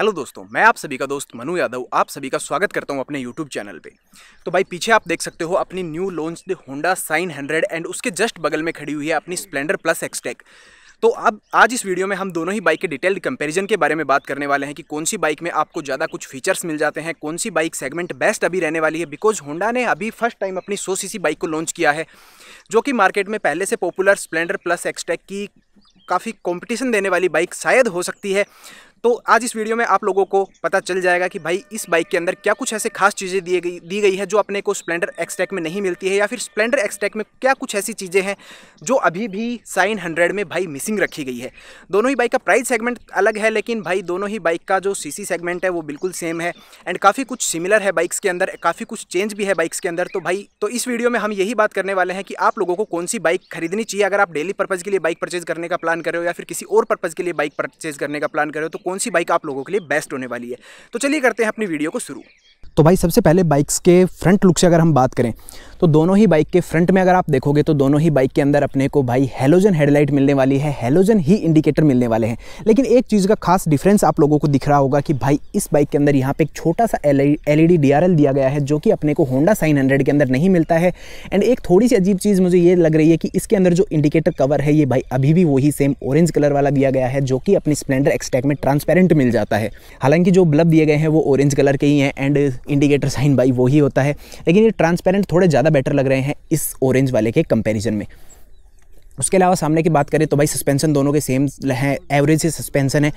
hello दोस्तों मैं आप सभी का दोस्त मनु यादव आप सभी का स्वागत करता हूं अपने यूट्यूब चैनल पे तो भाई पीछे आप देख सकते हो अपनी new launch the Honda sign hundred and उसके जस्ट बगल में खड़ी हुई है अपनी स्प्लेंडर प्लस एक्सटेक तो अब आज इस वीडियो में हम दोनों ही बाइक के डिटेल्ड कंपैरिजन के बारे में बात करने वाले हैं कि कौन सी बाइक में आपको ज़्यादा कुछ फीचर्स मिल जाते हैं कौन सी बाइक सेगमेंट बेस्ट अभी रहने वाली है बिकॉज होंडा ने अभी फर्स्ट टाइम अपनी सो सीसी बाइक को लॉन्च किया है जो कि मार्केट में पहले से पॉपुलर स्प्लेंडर प्लस एक्सटेक की काफ़ी कंपटीशन देने वाली बाइक शायद हो सकती है तो आज इस वीडियो में आप लोगों को पता चल जाएगा कि भाई इस बाइक के अंदर क्या कुछ ऐसे खास चीज़ें दी गई दी गई है जो अपने को स्प्लेंडर एक्सटेक में नहीं मिलती है या फिर स्प्लेंडर एक्सटेक में क्या कुछ ऐसी चीज़ें हैं जो अभी भी साइन हंड्रेड में भाई मिसिंग रखी गई है दोनों ही बाइक का प्राइस सेगमेंट अलग है लेकिन भाई दोनों ही बाइक का जो सी सेगमेंट है वो बिल्कुल सेम है एंड काफ़ी कुछ सिमिलर है बाइक्स के अंदर काफ़ी कुछ चेंज भी है बाइक्स के अंदर तो भाई तो इस वीडियो में हम यही बात करने वाले हैं कि आप लोगों को कौन सी बाइक खरीदनी चाहिए अगर आप डेली पर्पज़ के लिए बाइक परचेज करने का प्लान हो या फिर किसी और पर्पज़ के लिए बाइक परचेज करने का प्लान हो तो कौन सी बाइक आप लोगों के लिए बेस्ट होने वाली है तो चलिए करते हैं अपनी वीडियो को शुरू तो भाई सबसे पहले बाइक्स के फ्रंट लुक से अगर हम बात करें तो दोनों ही बाइक के फ्रंट में अगर आप देखोगे तो दोनों ही बाइक के अंदर अपने को भाई हेलोजन हेडलाइट मिलने वाली है हेलोजन ही इंडिकेटर मिलने वाले हैं लेकिन एक चीज़ का खास डिफरेंस आप लोगों को दिख रहा होगा कि भाई इस बाइक के अंदर यहाँ पे एक छोटा सा एल ई e e दिया गया है जो कि अपने को होंडा साइन हंड्रेड के अंदर नहीं मिलता है एंड एक थोड़ी सी अजीब चीज़ मुझे ये लग रही है कि इसके अंदर जो इंडिकेटर कवर है ये भाई अभी भी वही सेम ऑरेंज कलर वाला दिया गया है जो कि अपनी स्प्लेंडर एक्सटैक में ट्रांसपेरेंट मिल जाता है हालांकि जो ब्लब दिए गए हैं वो ऑरेंज कलर के ही हैं एंड इंडिकेटर साइन भाई वही होता है लेकिन ये ट्रांसपेरेंट थोड़े ज़्यादा बेटर लग रहे हैं इस ऑरेंज वाले के कंपेरिजन में उसके अलावा सामने की बात करें तो भाई सस्पेंसन दोनों के सेम हैं एवरेज से सस्पेंसन है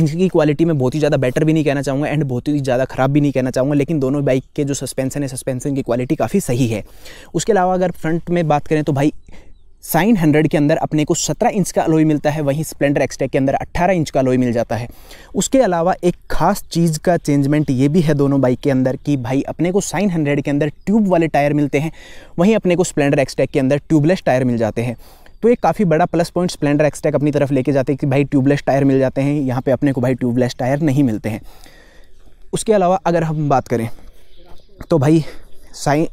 इनकी क्वालिटी में बहुत ही ज़्यादा बेटर भी नहीं कहना चाहूँगा एंड बहुत ही ज़्यादा ख़राब भी नहीं कहना चाहूँगा लेकिन दोनों बाइक के जो सस्पेंसन है सस्पेंसन की क्वालिटी काफ़ी सही है उसके अलावा अगर फ्रंट में बात करें तो भाई साइन हंड्रेड के अंदर अपने को सत्रह इंच का अलोई मिलता है वहीं स्प्लेंडर एक्सटेक के अंदर अट्ठारह इंच का अलोई मिल जाता है उसके अलावा एक खास चीज़ का चेंजमेंट ये भी है दोनों बाइक के अंदर कि भाई अपने को साइन हंड्रेड के अंदर ट्यूब वाले टायर मिलते हैं वहीं अपने को स्प्लेंडर एक्सटेक के अंदर ट्यूबलेस टायर मिल जाते हैं तो एक काफ़ी बड़ा प्लस पॉइंट स्प्लेंडर एक्सटेक अपनी तरफ लेके जाते हैं कि भाई ट्यूबलेस टायर मिल जाते हैं यहाँ पर अपने को भाई ट्यूबलेस टायर नहीं मिलते हैं उसके अलावा अगर हम बात करें तो भाई साइन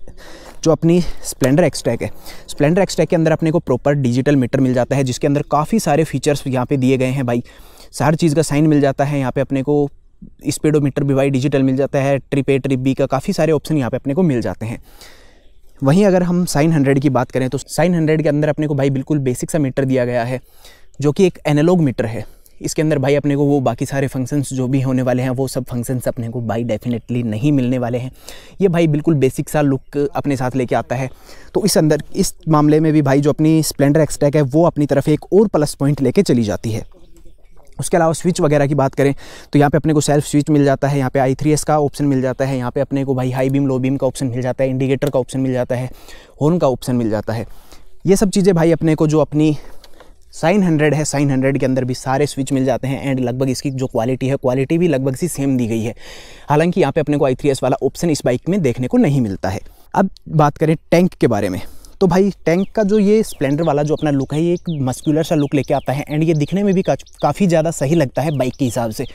जो अपनी स्प्लेंडर एक्सटैक है स्प्लेंडर एक्सटैक के अंदर अपने को प्रॉपर डिजिटल मीटर मिल जाता है जिसके अंदर काफ़ी सारे फीचर्स यहाँ पे दिए गए हैं भाई हर चीज़ का साइन मिल जाता है यहाँ पे अपने को स्पीडोमीटर भी भाई डिजिटल मिल जाता है ट्रिप ए ट्रिप बी का काफ़ी सारे ऑप्शन यहाँ पे अपने को मिल जाते हैं वहीं अगर हम साइन हंड्रेड की बात करें तो साइन हंड्रेड के अंदर अपने को भाई बिल्कुल बेसिक सा मीटर दिया गया है जो कि एक एनालॉग मीटर है इसके अंदर भाई अपने को वो बाकी सारे फंक्शंस जो भी होने वाले हैं वो सब फंक्शंस अपने को बाई डेफिनेटली नहीं मिलने वाले हैं ये भाई बिल्कुल बेसिक सा लुक अपने साथ लेके आता है तो इस अंदर इस मामले में भी भाई जो अपनी स्प्लेंडर एक्सटैक है वो अपनी तरफ एक और प्लस पॉइंट लेके चली जाती है उसके अलावा स्विच वगैरह की बात करें तो यहाँ पे अपने को सेल्फ स्विच मिल जाता है यहाँ पे आई थ्री एस का ऑप्शन मिल जाता है यहाँ पे अपने को भाई हाई बीम लो बीम का ऑप्शन मिल जाता है इंडिकेटर का ऑप्शन मिल जाता है हॉर्न का ऑप्शन मिल जाता है ये सब चीज़ें भाई अपने को जो अपनी साइन हंड्रेड है साइन हंड्रेड के अंदर भी सारे स्विच मिल जाते हैं एंड लगभग इसकी जो क्वालिटी है क्वालिटी भी लगभग सी सेम दी गई है हालांकि यहाँ पे अपने को आई थ्री एस वाला ऑप्शन इस बाइक में देखने को नहीं मिलता है अब बात करें टैंक के बारे में तो भाई टैंक का जो ये स्प्लेंडर वाला जो अपना लुक है ये एक मस्कुलर सा लुक लेके आता है एंड ये दिखने में भी काफ़ी ज़्यादा सही लगता है बाइक के हिसाब से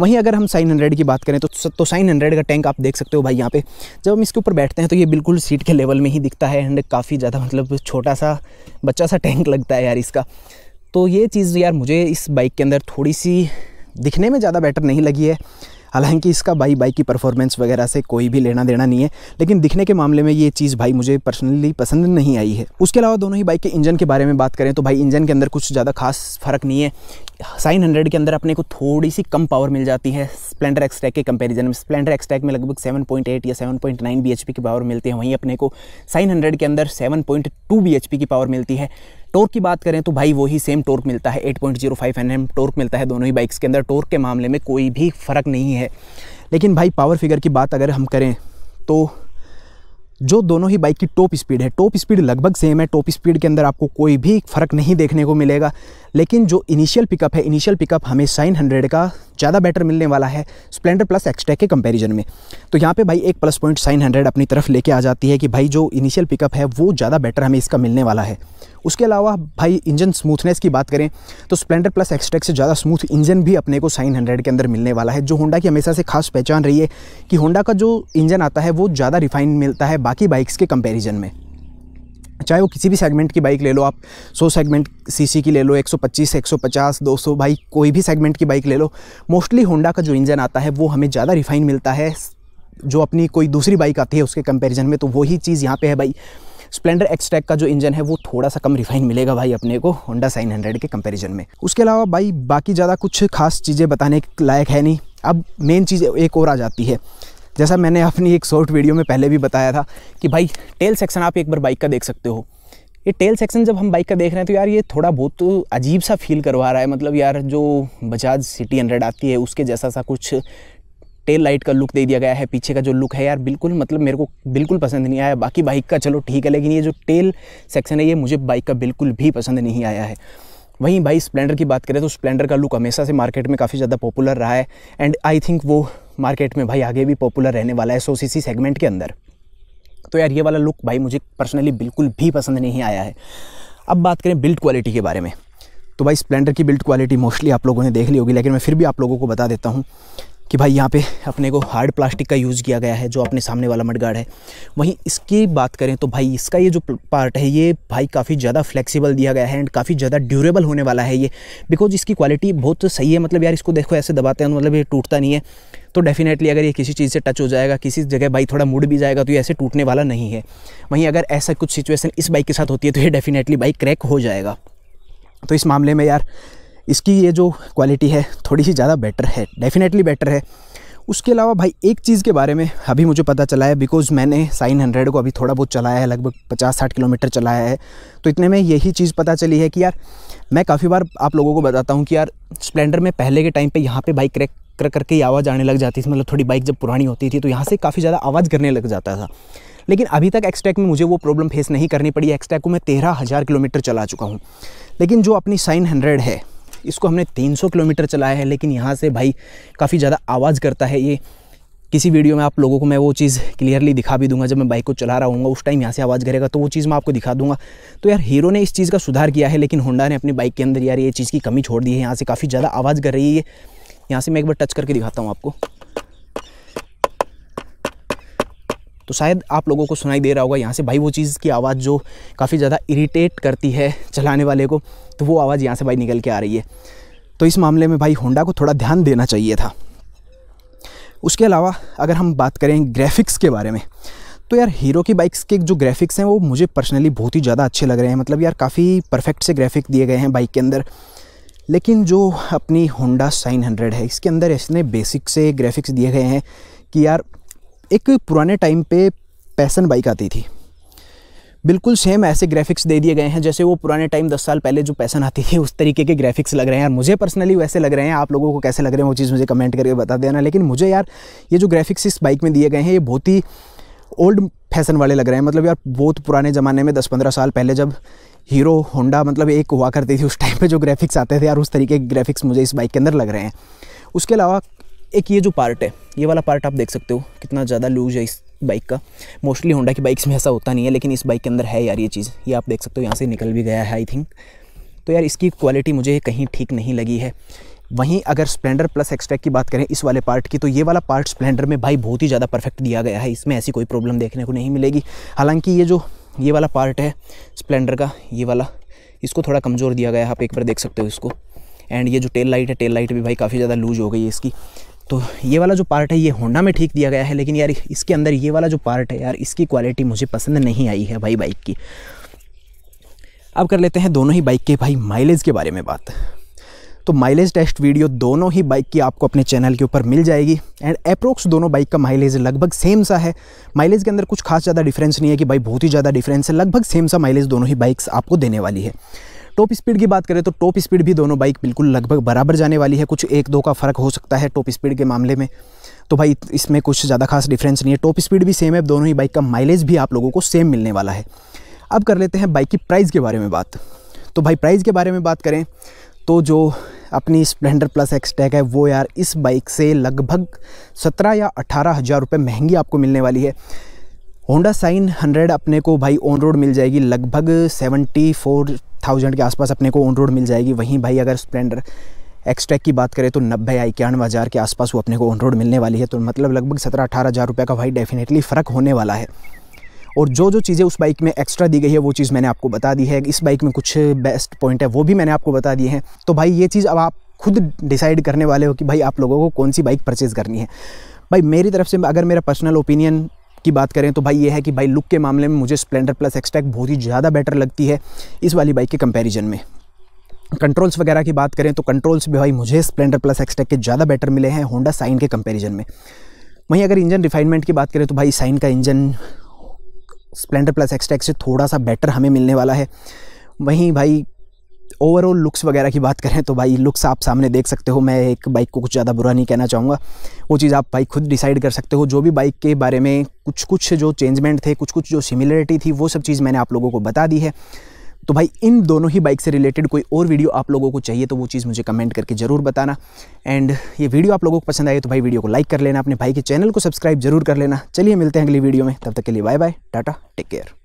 वहीं अगर हम साइन हंड्रेड की बात करें तो तो साइन हंड्रेड का टैंक आप देख सकते हो भाई यहाँ पे जब हम इसके ऊपर बैठते हैं तो ये बिल्कुल सीट के लेवल में ही दिखता है एंड काफ़ी ज़्यादा मतलब छोटा सा बच्चा सा टैंक लगता है यार इसका तो ये चीज़ यार मुझे इस बाइक के अंदर थोड़ी सी दिखने में ज़्यादा बेटर नहीं लगी है हालांकि इसका भाई बाइक की परफॉर्मेंस वगैरह से कोई भी लेना देना नहीं है लेकिन दिखने के मामले में ये चीज़ भाई मुझे पर्सनली पसंद नहीं आई है उसके अलावा दोनों ही बाइक के इंजन के बारे में बात करें तो भाई इंजन के अंदर कुछ ज़्यादा खास फर्क नहीं है साइन हंड्रेड के अंदर अपने को थोड़ी सी कम पावर मिल जाती है स्प्लेंडर एक्सटैक के कंपैरिजन में स्प्लेंडर एक्सटैक में लगभग 7.8 या 7.9 पॉइंट की पावर मिलती है वहीं अपने को साइन हंड्रेड के अंदर 7.2 पॉइंट की पावर मिलती है टोर्क की बात करें तो भाई वही सेम टोर्क मिलता है 8.05 एनएम टोर्क मिलता है दोनों ही बाइक्स के अंदर टोर्क के मामले में कोई भी फ़र्क नहीं है लेकिन भाई पावर फिगर की बात अगर हम करें तो जो दोनों ही बाइक की टॉप स्पीड है टॉप स्पीड लगभग सेम है टॉप स्पीड के अंदर आपको कोई भी फ़र्क नहीं देखने को मिलेगा लेकिन जो इनिशियल पिकअप है इनिशियल पिकअप हमें साइन हंड्रेड का ज़्यादा बेटर मिलने वाला है स्प्लेंडर प्लस एक्सटेक के कंपैरिजन में तो यहाँ पे भाई एक प्लस पॉइंट साइन हंड्रेड अपनी तरफ लेके आ जाती है कि भाई जो इनिशियल पिकअप है वो ज़्यादा बेटर हमें इसका मिलने वाला है उसके अलावा भाई इंजन स्मूथनेस की बात करें तो स्प्लेंडर प्लस एक्सट्रैक से ज़्यादा स्मूथ इंजन भी अपने को साइन हंड्रेड के अंदर मिलने वाला है जो होंडा की हमेशा से खास पहचान रही है कि होंडा का जो इंजन आता है वो ज़्यादा रिफाइन मिलता है बाकी बाइक्स के कंपेरिजन में चाहे वो किसी भी सेगमेंट की बाइक ले लो आप 100 सेगमेंट सीसी की ले लो 125 150 200 भाई कोई भी सेगमेंट की बाइक ले लो मोस्टली होंडा का जो इंजन आता है वो हमें ज़्यादा रिफाइन मिलता है जो अपनी कोई दूसरी बाइक आती है उसके कंपैरिजन में तो वही चीज़ यहाँ पे है भाई स्प्लेंडर एक्सट्रैक का जो इंजन है वो थोड़ा सा कम रिफाइन मिलेगा भाई अपने को होंडा साइन हंड्रेड के कंपेरिजन में उसके अलावा भाई बाकी ज़्यादा कुछ खास चीज़ें बताने लायक है नहीं अब मेन चीज़ एक और आ जाती है जैसा मैंने अपनी एक शॉर्ट वीडियो में पहले भी बताया था कि भाई टेल सेक्शन आप एक बार बाइक का देख सकते हो ये टेल सेक्शन जब हम बाइक का देख रहे हैं तो यार ये थोड़ा बहुत तो अजीब सा फील करवा रहा है मतलब यार जो बजाज सिटी हंड्रेड आती है उसके जैसा सा कुछ टेल लाइट का लुक दे दिया गया है पीछे का जो लुक है यार बिल्कुल मतलब मेरे को बिल्कुल पसंद नहीं आया बाकी बाइक का चलो ठीक है लेकिन ये जो टेल सेक्शन है ये मुझे बाइक का बिल्कुल भी पसंद नहीं आया है वहीं भाई स्प्लेंडर की बात करें तो स्प्लेंडर का लुक हमेशा से मार्केट में काफ़ी ज़्यादा पॉपुलर रहा है एंड आई थिंक वो मार्केट में भाई आगे भी पॉपुलर रहने वाला है सो सी सेगमेंट के अंदर तो यार ये वाला लुक भाई मुझे पर्सनली बिल्कुल भी पसंद नहीं आया है अब बात करें बिल्ड क्वालिटी के बारे में तो भाई स्प्लेंडर की बिल्ड क्वालिटी मोस्टली आप लोगों ने देख ली होगी लेकिन मैं फिर भी आप लोगों को बता देता हूँ कि भाई यहाँ पे अपने को हार्ड प्लास्टिक का यूज़ किया गया है जो अपने सामने वाला मडगार्ड है वहीं इसकी बात करें तो भाई इसका ये जो पार्ट है ये भाई काफ़ी ज़्यादा फ्लेक्सिबल दिया गया है एंड काफ़ी ज़्यादा ड्यूरेबल होने वाला है ये बिकॉज इसकी क्वालिटी बहुत सही है मतलब यार इसको देखो ऐसे दबाते हैं तो मतलब ये टूटता नहीं है तो डेफिनेटली अगर ये किसी चीज़ से टच हो जाएगा किसी जगह भाई थोड़ा मुड़ भी जाएगा तो ये ऐसे टूटने वाला नहीं है वहीं अगर ऐसा कुछ सिचुएसन इस बाइक के साथ होती है तो ये डेफिनेटली बाइक क्रैक हो जाएगा तो इस मामले में यार इसकी ये जो क्वालिटी है थोड़ी सी ज़्यादा बेटर है डेफिनेटली बेटर है उसके अलावा भाई एक चीज़ के बारे में अभी मुझे पता चला है बिकॉज़ मैंने साइन हंड्रेड को अभी थोड़ा बहुत चलाया है लगभग पचास साठ किलोमीटर चलाया है तो इतने में यही चीज़ पता चली है कि यार मैं काफ़ी बार आप लोगों को बताता हूँ कि यार स्प्लेंडर में पहले के टाइम पे यहाँ पे बाइक क्रैक कर करके ही आवाज़ आने लग जाती थी मतलब थोड़ी बाइक जब पुरानी होती थी तो यहाँ से काफ़ी ज़्यादा आवाज़ करने लग जाता था लेकिन अभी तक एक्सटैक में मुझे वो प्रॉब्लम फेस नहीं करनी पड़ी एक्सटैक को मैं तेरह हज़ार किलोमीटर चला चुका हूँ लेकिन जो अपनी साइन हंड्रेड है इसको हमने 300 किलोमीटर चलाया है लेकिन यहाँ से भाई काफ़ी ज़्यादा आवाज़ करता है ये किसी वीडियो में आप लोगों को मैं वो चीज़ क्लियरली दिखा भी दूंगा जब मैं बाइक को चला रहा हूँ उस टाइम यहाँ से आवाज़ करेगा तो वो चीज़ मैं आपको दिखा दूंगा तो यार हीरो ने इस चीज़ का सुधार किया है लेकिन होंडा ने अपनी बाइक के अंदर यार ये चीज़ की कमी छोड़ दी है यहाँ से काफ़ी ज़्यादा आवाज़ कर रही है यहाँ से मैं एक बार टच करके दिखाता हूँ आपको तो शायद आप लोगों को सुनाई दे रहा होगा यहाँ से भाई वो चीज़ की आवाज़ जो काफ़ी ज़्यादा इरीटेट करती है चलाने वाले को तो वो आवाज़ यहाँ से भाई निकल के आ रही है तो इस मामले में भाई होंडा को थोड़ा ध्यान देना चाहिए था उसके अलावा अगर हम बात करें ग्राफिक्स के बारे में तो यार हीरो की बाइक्स के जो ग्राफिक्स हैं वो मुझे पर्सनली बहुत ही ज़्यादा अच्छे लग रहे हैं मतलब यार काफ़ी परफेक्ट से ग्राफिक दिए गए हैं बाइक के अंदर लेकिन जो अपनी होंडा साइन हंड्रेड है इसके अंदर इसने बेसिक से ग्राफिक्स दिए गए हैं कि यार एक पुराने टाइम पे पैसन बाइक आती थी बिल्कुल सेम ऐसे ग्राफिक्स दे दिए गए हैं जैसे वो पुराने टाइम दस साल पहले जो पैसन आती थी उस तरीके के ग्राफिक्स लग रहे हैं यार मुझे पर्सनली वैसे लग रहे हैं आप लोगों को कैसे लग रहे हैं वो चीज़ मुझे कमेंट करके बता देना लेकिन मुझे यार ये जो ग्राफिक्स इस बाइक में दिए गए हैं ये बहुत ही ओल्ड फैशन वाले लग रहे हैं मतलब यार बहुत पुराने ज़माने में दस पंद्रह साल पहले जब हीरो होंडा मतलब एक हुआ करती थी उस टाइम पर जो ग्राफिक्स आते थे यार उस तरीके के ग्राफिक्स मुझे इस बाइक के अंदर लग रहे हैं उसके अलावा एक ये जो पार्ट है ये वाला पार्ट आप देख सकते हो कितना ज़्यादा लूज है इस बाइक का मोस्टली होंडा की बाइक्स में ऐसा होता नहीं है लेकिन इस बाइक के अंदर है यार ये चीज़ ये आप देख सकते हो यहाँ से निकल भी गया है आई थिंक तो यार इसकी क्वालिटी मुझे कहीं ठीक नहीं लगी है वहीं अगर स्प्लेंडर प्लस एक्सट्रैक की बात करें इस वाले पार्ट की तो ये वाला पार्ट स्प्लेंडर में भाई बहुत ही ज़्यादा परफेक्ट दिया गया है इसमें ऐसी कोई प्रॉब्लम देखने को नहीं मिलेगी हालांकि ये जो ये वाला पार्ट है स्प्लेंडर का ये वाला इसको थोड़ा कमज़ोर दिया गया है आप एक बार देख सकते हो इसको एंड ये जो टेल लाइट है टेल लाइट भी भाई काफ़ी ज़्यादा लूज हो गई है इसकी तो ये वाला जो पार्ट है ये होंडा में ठीक दिया गया है लेकिन यार इसके अंदर ये वाला जो पार्ट है यार इसकी क्वालिटी मुझे पसंद नहीं आई है भाई बाइक की अब कर लेते हैं दोनों ही बाइक के भाई माइलेज के बारे में बात तो माइलेज टेस्ट वीडियो दोनों ही बाइक की आपको अपने चैनल के ऊपर मिल जाएगी एंड अप्रोक्स दोनों बाइक का माइलेज लगभग सेम सा है माइलेज के अंदर कुछ खास ज़्यादा डिफरेंस नहीं है कि भाई बहुत ही ज़्यादा डिफरेंस है लगभग सेम सा माइलेज दोनों ही बाइक्स आपको देने वाली है टॉप स्पीड की बात करें तो टॉप स्पीड भी दोनों बाइक बिल्कुल लगभग बराबर जाने वाली है कुछ एक दो का फ़र्क हो सकता है टॉप स्पीड के मामले में तो भाई इसमें कुछ ज़्यादा खास डिफरेंस नहीं है टॉप स्पीड भी सेम है दोनों ही बाइक का माइलेज भी आप लोगों को सेम मिलने वाला है अब कर लेते हैं बाइक की प्राइस के बारे में बात तो भाई प्राइस के बारे में बात करें तो जो अपनी स्प्लेंडर प्लस एक्स टैग है वो यार इस बाइक से लगभग सत्रह या अठारह हज़ार रुपये महंगी आपको मिलने वाली है होंडा साइन हंड्रेड अपने को भाई ऑन रोड मिल जाएगी लगभग सेवेंटी फोर थाउजेंड के आसपास अपने को ऑन रोड मिल जाएगी वहीं भाई अगर स्प्लेंडर एक्सट्रैक की बात करें तो नब्बे या इक्यानवे हज़ार के आसपास वो अपने को ऑन रोड मिलने वाली है तो मतलब लगभग सत्रह अठारह हज़ार रुपये का भाई डेफिनेटली फ़र्क होने वाला है और जो जो चीज़ें उस बाइक में एक्स्ट्रा दी गई है वो चीज़ मैंने आपको बता दी है इस बाइक में कुछ बेस्ट पॉइंट है वो भी मैंने आपको बता दिए हैं तो भाई ये चीज़ अब आप खुद डिसाइड करने वाले हो कि भाई आप लोगों को कौन सी बाइक परचेज़ करनी है भाई मेरी तरफ से अगर मेरा पर्सनल ओपिनियन की बात करें तो भाई ये है कि भाई लुक के मामले में मुझे स्प्लेंडर प्लस एक्सटैक बहुत ही ज़्यादा बेटर लगती है इस वाली बाइक के कंपैरिजन में कंट्रोल्स वगैरह की बात करें तो कंट्रोल्स भी भाई मुझे स्प्लेंडर प्लस एक्सटैक के ज़्यादा बेटर मिले हैं होंडा साइन के कंपेरिजन में वहीं अगर इंजन रिफाइनमेंट की बात करें तो भाई साइन का इंजन स्प्लेंडर प्लस एक्सटैक से थोड़ा सा बेटर हमें मिलने वाला है वहीं भाई ओवरऑल लुक्स वगैरह की बात करें तो भाई लुक्स आप सामने देख सकते हो मैं एक बाइक को कुछ ज़्यादा बुरा नहीं कहना चाहूँगा वो चीज़ आप भाई खुद डिसाइड कर सकते हो जो भी बाइक के बारे में कुछ कुछ जो चेंजमेंट थे कुछ कुछ जो सिमिलरिटी थी वो सब चीज़ मैंने आप लोगों को बता दी है तो भाई इन दोनों ही बाइक से रिलेटेड कोई और वीडियो आप लोगों को चाहिए तो वो चीज़ मुझे कमेंट करके ज़रूर बताना एंड ये वीडियो आप लोगों को पसंद आए तो भाई वीडियो को लाइक कर लेना अपने भाई के चैनल को सब्सक्राइब जरूर कर लेना चलिए मिलते हैं अगली वीडियो में तब तक के लिए bye bye tata take care